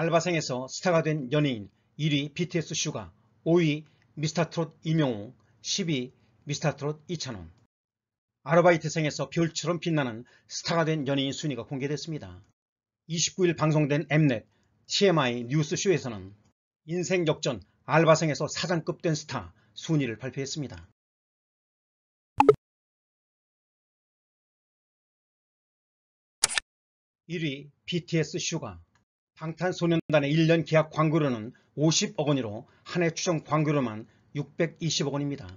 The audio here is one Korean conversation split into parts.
알바생에서 스타가 된 연예인 1위 BTS 슈가 5위 미스터트롯 임영웅 10위 미스터트롯 이찬원 아르바이트생에서 별처럼 빛나는 스타가 된 연예인 순위가 공개됐습니다. 29일 방송된 엠넷 TMI 뉴스쇼에서는 인생 역전 알바생에서 사장급 된 스타 순위를 발표했습니다. (1위) BTS 슈가 방탄소년단의 1년 계약 광고료는 50억 원으로 한해 추정 광고료만 620억 원입니다.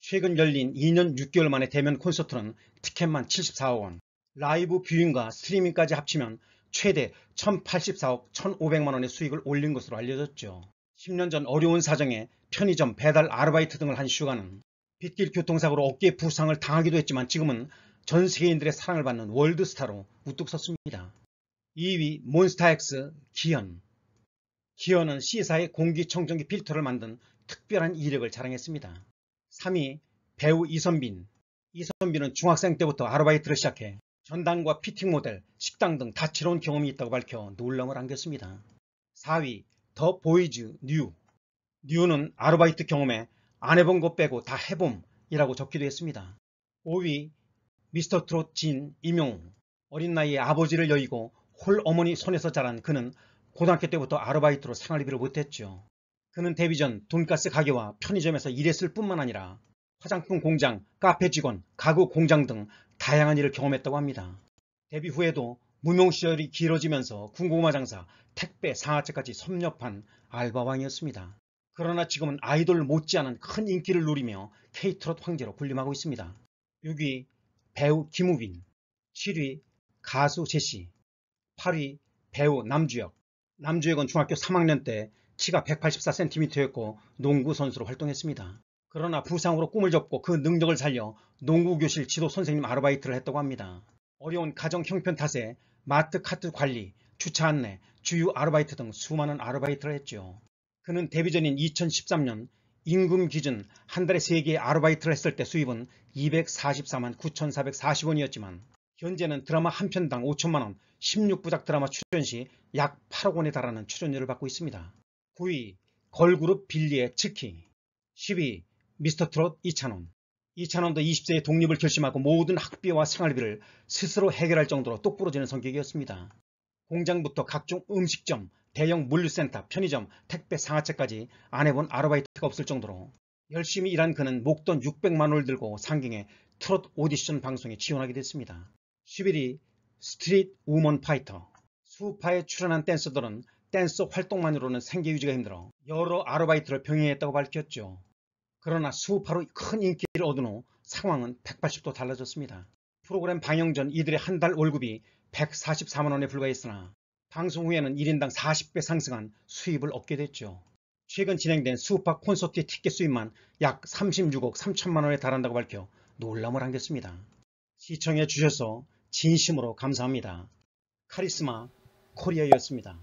최근 열린 2년 6개월 만에 대면 콘서트는 티켓만 74억 원, 라이브 뷰잉과 스트리밍까지 합치면 최대 1084억 1500만 원의 수익을 올린 것으로 알려졌죠. 10년 전 어려운 사정에 편의점, 배달, 아르바이트 등을 한 슈가는 빗길 교통사고로 어깨 부상을 당하기도 했지만 지금은 전 세계인들의 사랑을 받는 월드스타로 우뚝 섰습니다. 2위 몬스타엑스 기현 기현은 C사의 공기청정기 필터를 만든 특별한 이력을 자랑했습니다. 3위 배우 이선빈 이선빈은 중학생 때부터 아르바이트를 시작해 전단과 피팅 모델, 식당 등 다채로운 경험이 있다고 밝혀 놀라움을 안겼습니다. 4위 더 보이즈 뉴 뉴는 아르바이트 경험에 안 해본 것 빼고 다 해봄이라고 적기도 했습니다. 5위 미스터 트롯 진 임용 어린 나이에 아버지를 여의고 홀 어머니 손에서 자란 그는 고등학교 때부터 아르바이트로 생활비를 못했죠. 그는 데뷔 전 돈가스 가게와 편의점에서 일했을 뿐만 아니라 화장품 공장, 카페 직원, 가구 공장 등 다양한 일을 경험했다고 합니다. 데뷔 후에도 무명 시절이 길어지면서 군고구마 장사, 택배, 상하차까지 섭렵한 알바왕이었습니다. 그러나 지금은 아이돌 못지않은 큰 인기를 누리며 케이트롯 황제로 군림하고 있습니다. 6위 배우 김우빈 7위 가수 제시 8위 배우 남주혁 남주혁은 중학교 3학년 때 키가 184cm였고 농구 선수로 활동했습니다. 그러나 부상으로 꿈을 접고 그 능력을 살려 농구교실 지도 선생님 아르바이트를 했다고 합니다. 어려운 가정 형편 탓에 마트 카트 관리, 주차 안내, 주유 아르바이트 등 수많은 아르바이트를 했죠. 그는 데뷔 전인 2013년 임금 기준 한 달에 3개의 아르바이트를 했을 때 수입은 244만 9,440원이었지만 현재는 드라마 한 편당 5천만원, 16부작 드라마 출연 시약 8억 원에 달하는 출연료를 받고 있습니다. 9위 걸그룹 빌리의 치키 10위 미스터 트롯 이찬원 이찬원도 20세의 독립을 결심하고 모든 학비와 생활비를 스스로 해결할 정도로 똑부러지는 성격이었습니다. 공장부터 각종 음식점, 대형 물류센터, 편의점, 택배 상하차까지 안 해본 아르바이트가 없을 정도로 열심히 일한 그는 목돈 600만 원을 들고 상경에 트롯 오디션 방송에 지원하게 됐습니다. 11위 스트릿 우먼 파이터 수파에 출연한 댄서들은 댄서 활동만으로는 생계 유지가 힘들어 여러 아르바이트를 병행했다고 밝혔죠. 그러나 수파로 큰 인기를 얻은 후 상황은 180도 달라졌습니다. 프로그램 방영 전 이들의 한 달 월급이 144만원에 불과했으나 방송 후에는 1인당 40배 상승한 수입을 얻게 됐죠. 최근 진행된 수파 콘서트의 티켓 수입만 약 36억 3천만원에 달한다고 밝혀 놀람을 안겼습니다. 시청해 주셔서 진심으로 감사합니다. 카리스마 코리아였습니다.